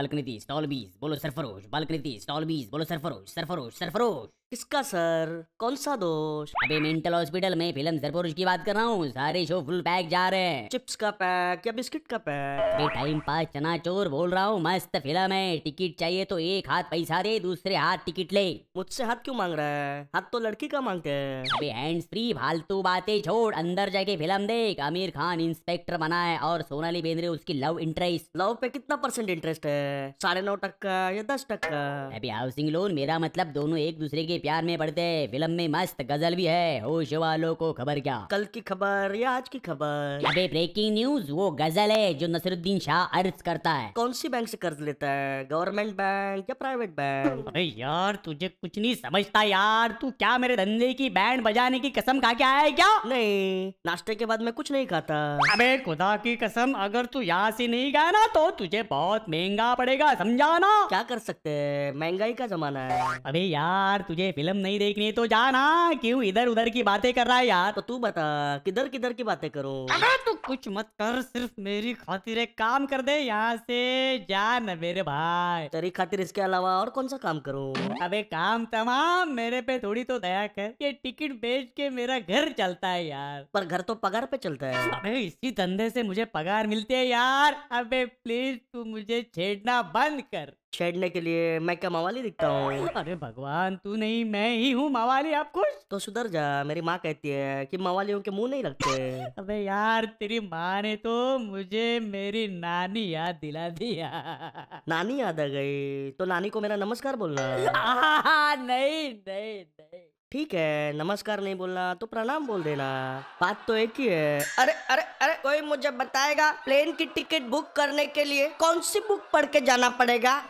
बालकनीति stall बीस बोलो Sarfarosh बालकनीति stall बीस बोलो सरफरोश सरफरोश सरफरोश किसका सर कौन सा दोष अभी मेंटल हॉस्पिटल में फिल्म सरपुरुष की बात कर रहा हूँ सारे शो फुल पैक जा रहे हैं चिप्स का पैक या बिस्किट का पैक अभी टाइम पास चना चोर बोल रहा हूँ मस्त फिल्म है टिकट चाहिए तो एक हाथ पैसा दे दूसरे हाथ टिकट ले मुझसे हाथ क्यों मांग रहा है हाथ तो लड़की का मांगते है अभी हैंड फ्री फालतू बातें छोड़ अंदर जाके फिल्म देख आमिर खान इंस्पेक्टर बना है और सोनाली बेंद्रे उसकी लव इंटरेस्ट लव पे कितना परसेंट इंटरेस्ट है साढ़े नौ टक्का या दस टक्का अभी हाउसिंग लोन मेरा मतलब दोनों एक दूसरे के प्यार में पड़ते फिल्म में मस्त गजल भी है होश वालों को खबर क्या कल की खबर या आज की खबर अबे ब्रेकिंग न्यूज वो गजल है जो नसरुद्दीन शाह अर्ज करता है कौन सी बैंक से कर्ज लेता है गवर्नमेंट बैंक या प्राइवेट बैंक अरे यार तुझे कुछ नहीं समझता यार तू क्या मेरे धंधे की बैंड बजाने की कसम खा के आया है क्या नहीं नाश्ते के बाद मैं कुछ नहीं खाता अबे खुदा की कसम अगर तू यहाँ से नहीं गया ना तो तुझे बहुत महंगा पड़ेगा समझाना क्या कर सकते महंगाई का जमाना है अबे यार तुझे फिल्म नहीं देखनी है तो जा ना क्यों इधर उधर की बातें कर रहा है यार तो तू बता किधर किधर की बातें करो अरे तू कुछ मत कर सिर्फ मेरी खातिर एक काम कर दे यहाँ से जा न मेरे भाई तेरी खातिर इसके अलावा और कौन सा काम करो अबे काम तमाम मेरे पे थोड़ी तो दया कर ये टिकट बेच के मेरा घर चलता है यार पर घर तो पगार पे चलता है अबे इसी धंधे से मुझे पगार मिलती है यार अबे प्लीज तू मुझे छेड़ना बंद कर छेड़ने के लिए मैं क्या मवाली दिखता हूँ अरे भगवान तू नहीं मैं ही हूँ मवाली आप खुश तो सुधर जा मेरी माँ कहती है कि मवालियों के मुंह नहीं लगते अबे यार तेरी माँ ने तो मुझे मेरी नानी याद दिला दिया नानी याद आ गई तो नानी को मेरा नमस्कार बोलना नहीं नहीं नहीं ठीक है नमस्कार नहीं बोलना तो प्रणाम बोल देना बात तो एक ही है अरे अरे अरे कोई मुझे बताएगा प्लेन की टिकट बुक करने के लिए कौन सी बुक पढ़ के जाना पड़ेगा